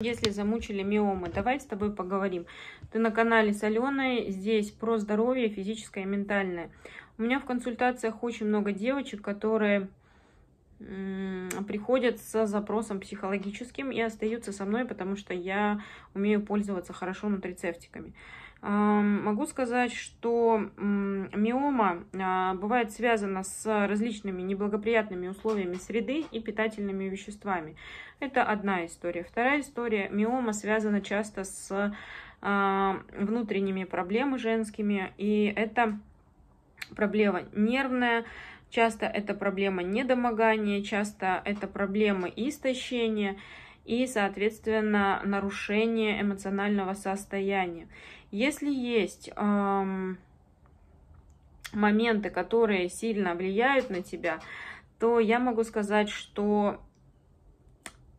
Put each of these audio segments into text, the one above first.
Если замучили миомы, давай с тобой поговорим. Ты на канале с Аленой, здесь про здоровье физическое и ментальное. У меня в консультациях очень много девочек, которые приходят с запросом психологическим и остаются со мной, потому что я умею пользоваться хорошо нутрицептиками. Могу сказать, что миома а, бывает связана с различными неблагоприятными условиями среды и питательными веществами. Это одна история. Вторая история. Миома связана часто с а, внутренними проблемами женскими, и это проблема нервная, Часто это проблема недомогания, часто это проблемы истощения и, соответственно, нарушение эмоционального состояния. Если есть эм, моменты, которые сильно влияют на тебя, то я могу сказать, что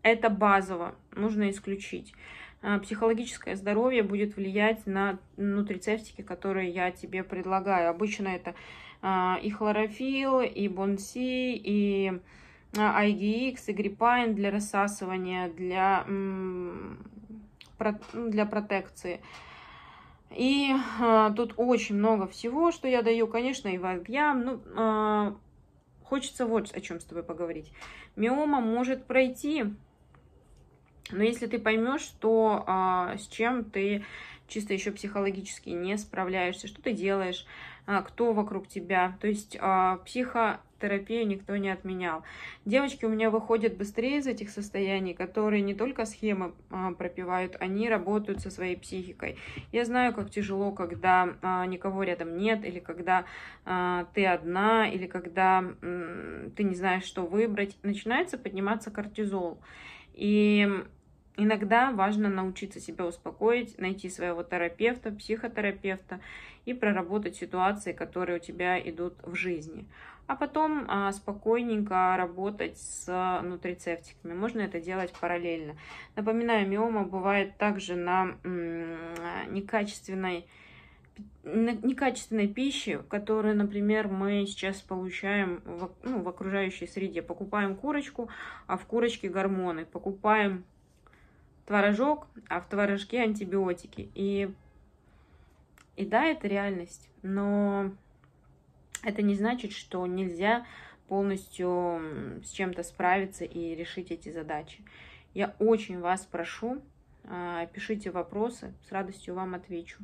это базово, нужно исключить. А, психологическое здоровье будет влиять на нутрицептики, которые я тебе предлагаю. Обычно это а, и хлорофилл, и бонси, и IGX, а, и грипайн для рассасывания, для, для протекции. И э, тут очень много всего, что я даю, конечно, и вальгьям. Ну, э, хочется вот о чем с тобой поговорить. Миома может пройти, но если ты поймешь, что а, с чем ты чисто еще психологически не справляешься, что ты делаешь, а, кто вокруг тебя, то есть а, психотерапию никто не отменял. Девочки у меня выходят быстрее из этих состояний, которые не только схемы а, пропивают, они работают со своей психикой. Я знаю, как тяжело, когда а, никого рядом нет, или когда а, ты одна, или когда м, ты не знаешь, что выбрать. Начинается подниматься кортизол. И Иногда важно научиться себя успокоить, найти своего терапевта, психотерапевта и проработать ситуации, которые у тебя идут в жизни. А потом а, спокойненько работать с а, нутрицептиками. Можно это делать параллельно. Напоминаю, миома бывает также на некачественной некачественной пищи, которую, например, мы сейчас получаем в, ну, в окружающей среде. Покупаем курочку, а в курочке гормоны. Покупаем творожок, а в творожке антибиотики. И, и да, это реальность, но это не значит, что нельзя полностью с чем-то справиться и решить эти задачи. Я очень вас прошу, а, пишите вопросы, с радостью вам отвечу.